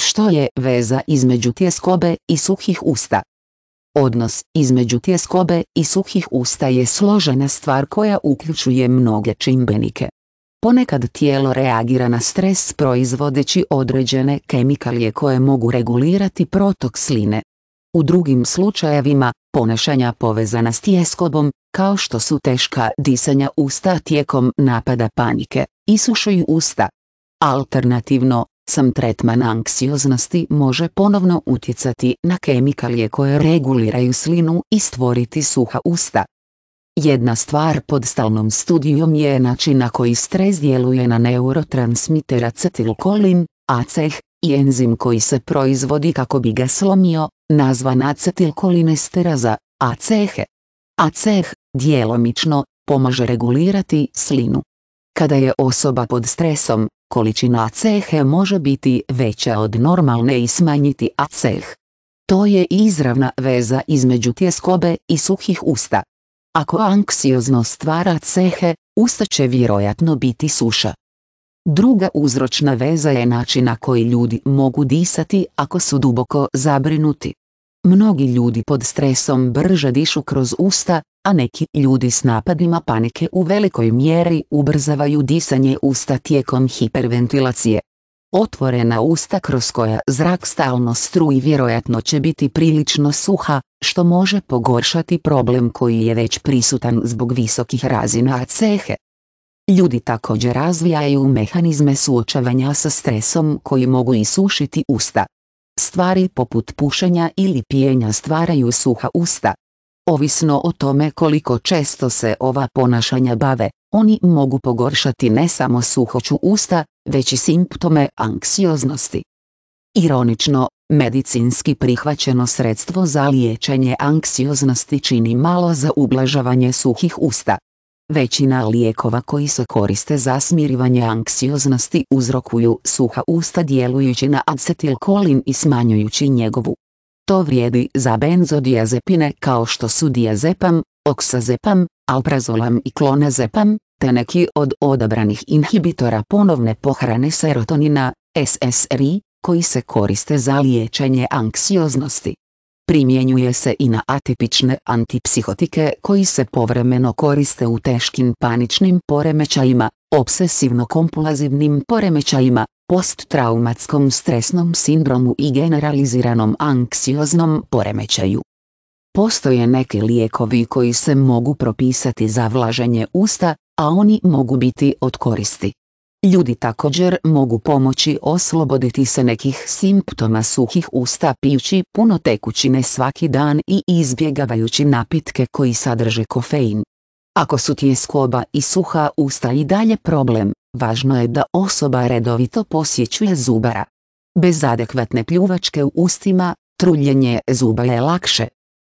Što je veza između tjeskobe i suhih usta? Odnos između tjeskobe i suhih usta je složena stvar koja uključuje mnoge čimbenike. Ponekad tijelo reagira na stres proizvodeći određene kemikalije koje mogu regulirati protok sline. U drugim slučajevima, ponašanja povezana s tjeskobom, kao što su teška disanja usta tijekom napada panike, isušuju usta. Alternativno, sam tretman anksioznosti može ponovno utjecati na kemikalije koje reguliraju slinu i stvoriti suha usta. Jedna stvar pod stalnom studijom je način na koji stres djeluje na neurotransmiter acetilkolin, ACEH, i enzim koji se proizvodi kako bi ga slomio, nazvan acetilkolinesteraza, acehe ACEH, djelomično, pomaže regulirati slinu, kada je osoba pod stresom, količina acehe može biti veća od normalne i smanjiti aceh. To je izravna veza između tjeskobe i suhih usta. Ako anksiozno stvara cehe, usta će vjerojatno biti suša. Druga uzročna veza je način na koji ljudi mogu disati ako su duboko zabrinuti. Mnogi ljudi pod stresom brže dišu kroz usta, a neki ljudi s napadima panike u velikoj mjeri ubrzavaju disanje usta tijekom hiperventilacije. Otvorena usta kroz koja zrak stalno struji vjerojatno će biti prilično suha, što može pogoršati problem koji je već prisutan zbog visokih razina cehe. Ljudi također razvijaju mehanizme suočavanja sa stresom koji mogu isušiti usta. Stvari poput pušenja ili pijenja stvaraju suha usta, Ovisno o tome koliko često se ova ponašanja bave, oni mogu pogoršati ne samo suhoću usta, već i simptome anksioznosti. Ironično, medicinski prihvaćeno sredstvo za liječenje anksioznosti čini malo za ublažavanje suhih usta. Većina lijekova koji se koriste za smirivanje anksioznosti uzrokuju suha usta djelujući na acetilkolin i smanjujući njegovu to vrijedi za benzodiazepine kao što su diazepam, oksazepam, alprazolam i klonazepam, te neki od odabranih inhibitora ponovne pohrane serotonina, SSRI, koji se koriste za liječenje anksioznosti primjenjuje se i na atipične antipsihotike koji se povremeno koriste u teškim paničnim poremećajima, obsesivno-kompulazivnim poremećajima, posttraumatskom stresnom sindromu i generaliziranom anksioznom poremećaju. Postoje neki lijekovi koji se mogu propisati za vlaženje usta, a oni mogu biti od koristi. Ljudi također mogu pomoći osloboditi se nekih simptoma suhih usta pijući puno tekućine svaki dan i izbjegavajući napitke koji sadrže kofein. Ako su tjeskoba i suha usta i dalje problem, važno je da osoba redovito posjećuje zubara. Bez adekvatne pljuvačke u ustima, truljenje zuba je lakše,